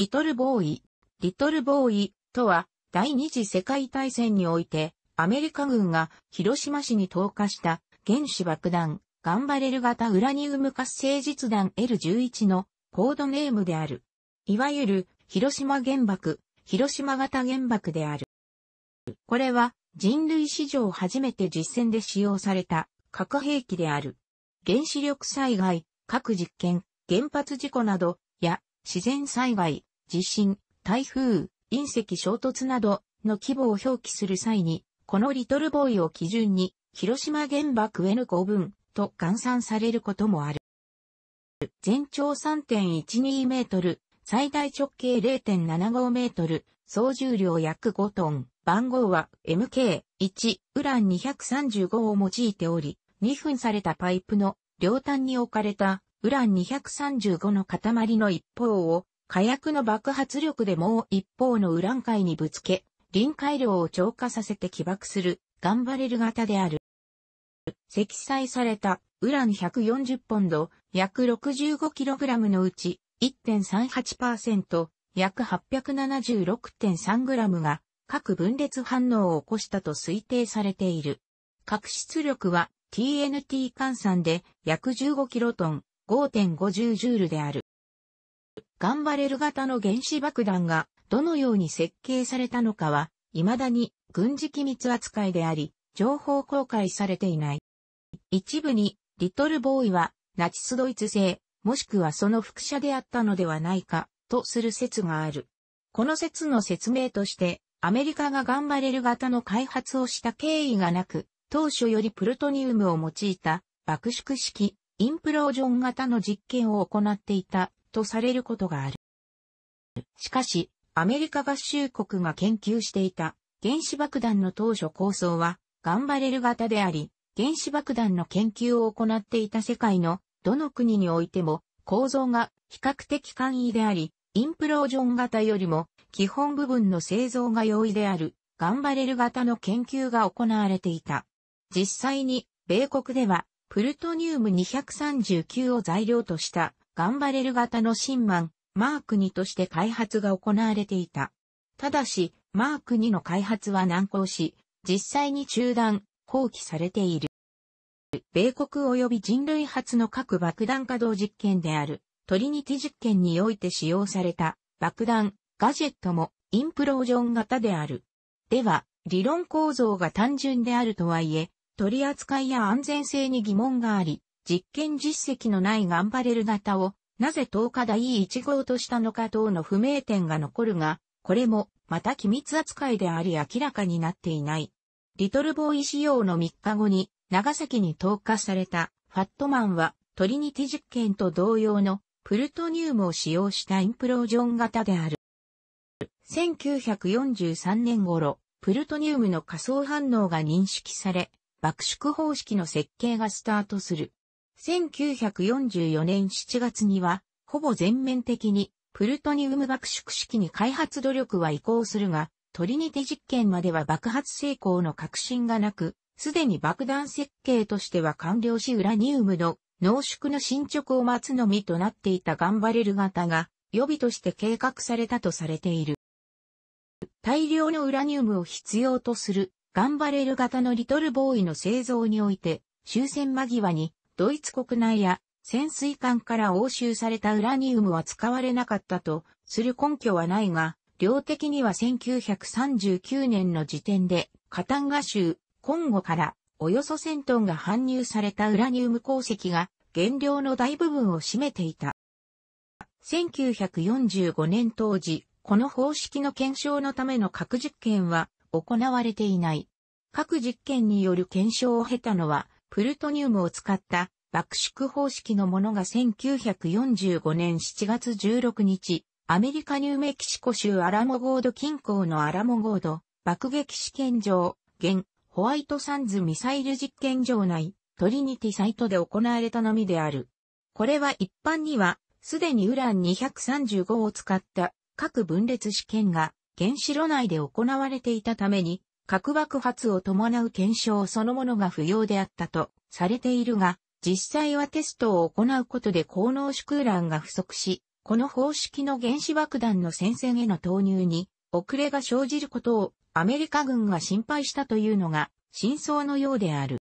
リトルボーイ。リトルボーイとは、第二次世界大戦において、アメリカ軍が広島市に投下した原子爆弾、ガンバレル型ウラニウム活性実弾 L11 のコードネームである。いわゆる、広島原爆、広島型原爆である。これは、人類史上初めて実戦で使用された核兵器である。原子力災害、核実験、原発事故など、や、自然災害、地震、台風、隕石衝突などの規模を表記する際に、このリトルボーイを基準に、広島原爆 N5 分と換算されることもある。全長3.12メートル、最大直径0.75メートル、総重量約5トン、番号は MK1 ウラン235を用いており、2分されたパイプの両端に置かれたウラン235の塊の一方を火薬の爆発力でもう一方のウラン海にぶつけ、臨海量を超過させて起爆する、ガンバレル型である。積載されたウラン140ポンド、約 65kg のうち、1.38%、約 876.3g が各分裂反応を起こしたと推定されている。核出力は TNT 換算で約 15kT、5.50ジュールである。ガンバレル型の原子爆弾がどのように設計されたのかは、未だに軍事機密扱いであり、情報公開されていない。一部に、リトルボーイはナチスドイツ製、もしくはその副社であったのではないか、とする説がある。この説の説明として、アメリカがガンバレル型の開発をした経緯がなく、当初よりプルトニウムを用いた爆縮式インプロージョン型の実験を行っていたとされることがある。しかし、アメリカ合衆国が研究していた原子爆弾の当初構想は、ガンバレル型であり、原子爆弾の研究を行っていた世界のどの国においても構造が比較的簡易であり、インプロージョン型よりも基本部分の製造が容易であるガンバレル型の研究が行われていた。実際に米国ではプルトニウム239を材料としたガンバレル型の新マン、マーク2として開発が行われていた。ただし、マーク2の開発は難航し、実際に中断、放棄されている。米国及び人類初の核爆弾稼働実験である、トリニティ実験において使用された爆弾、ガジェットもインプロージョン型である。では、理論構造が単純であるとはいえ、取り扱いや安全性に疑問があり、実験実績のないガンバレル型を、なぜ10日第1号としたのか等の不明点が残るが、これも、また機密扱いであり明らかになっていない。リトルボーイ仕様の3日後に、長崎に投下された、ファットマンは、トリニティ実験と同様の、プルトニウムを使用したインプロージョン型である。1943年頃、プルトニウムの仮想反応が認識され、爆縮方式の設計がスタートする。1944年7月には、ほぼ全面的に、プルトニウム爆縮式に開発努力は移行するが、トリニテ実験までは爆発成功の確信がなく、すでに爆弾設計としては完了しウラニウムの濃縮の進捗を待つのみとなっていたガンバレル型が予備として計画されたとされている。大量のウラニウムを必要とするガンバレル型のリトルボーイの製造において終戦間際にドイツ国内や潜水艦から押収されたウラニウムは使われなかったとする根拠はないが、量的には1939年の時点で、カタンガ州、コンゴからおよそ1000トンが搬入されたウラニウム鉱石が原料の大部分を占めていた。1945年当時、この方式の検証のための核実験は行われていない。核実験による検証を経たのはプルトニウムを使った爆縮方式のものが1945年7月16日、アメリカニューメキシコ州アラモゴード近郊のアラモゴード爆撃試験場、現ホワイトサンズミサイル実験場内、トリニティサイトで行われたのみである。これは一般には、すでにウラン235を使った各分裂試験が原子炉内で行われていたために、核爆発を伴う検証そのものが不要であったとされているが、実際はテストを行うことで高濃縮ウランが不足し、この方式の原子爆弾の戦線への投入に遅れが生じることをアメリカ軍が心配したというのが真相のようである。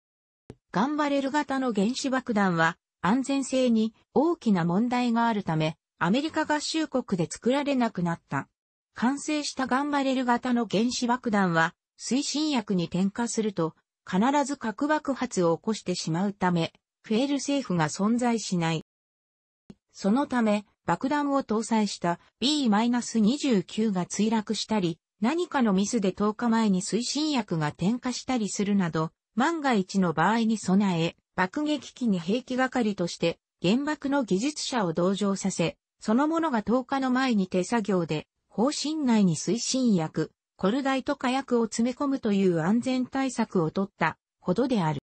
ガンバレル型の原子爆弾は安全性に大きな問題があるため、アメリカ合衆国で作られなくなった。完成したガンバレル型の原子爆弾は推進薬に添加すると、必ず核爆発を起こしてしまうため、フェール政府が存在しない。そのため、爆弾を搭載した B-29 が墜落したり、何かのミスで10日前に推進薬が添加したりするなど、万が一の場合に備え、爆撃機に兵器係として原爆の技術者を同乗させ、そのものが10日の前に手作業で、方針内に推進薬、コルダイと火薬を詰め込むという安全対策を取ったほどである。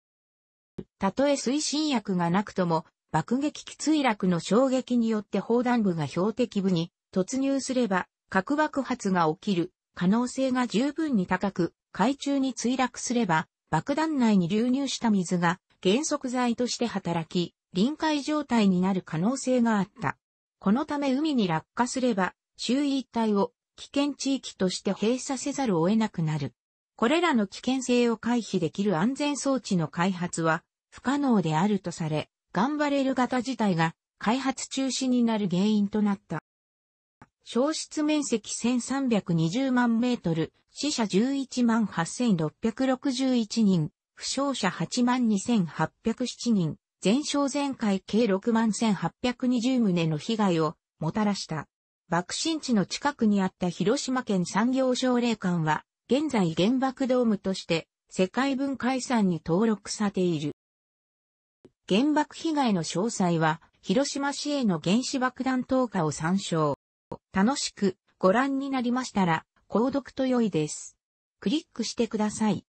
たとえ推進薬がなくとも、爆撃機墜落の衝撃によって砲弾部が標的部に突入すれば、核爆発が起きる可能性が十分に高く、海中に墜落すれば、爆弾内に流入した水が減速剤として働き、臨界状態になる可能性があった。このため海に落下すれば、周囲一帯を危険地域として閉鎖せざるを得なくなる。これらの危険性を回避できる安全装置の開発は不可能であるとされ、ガンバレル型自体が開発中止になる原因となった。消失面積1320万メートル、死者11万8661人、負傷者8万2807人、全焼全壊計6万1820棟の被害をもたらした。爆心地の近くにあった広島県産業省令館は、現在原爆ドームとして世界文化遺産に登録されている。原爆被害の詳細は、広島市への原子爆弾投下を参照。楽しくご覧になりましたら、購読と良いです。クリックしてください。